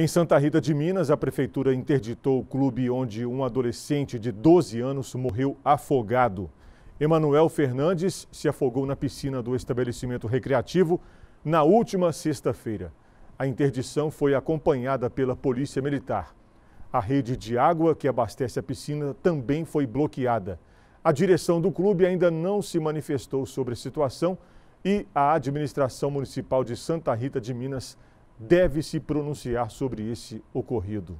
Em Santa Rita de Minas, a prefeitura interditou o clube onde um adolescente de 12 anos morreu afogado. Emanuel Fernandes se afogou na piscina do estabelecimento recreativo na última sexta-feira. A interdição foi acompanhada pela Polícia Militar. A rede de água que abastece a piscina também foi bloqueada. A direção do clube ainda não se manifestou sobre a situação e a administração municipal de Santa Rita de Minas deve se pronunciar sobre esse ocorrido.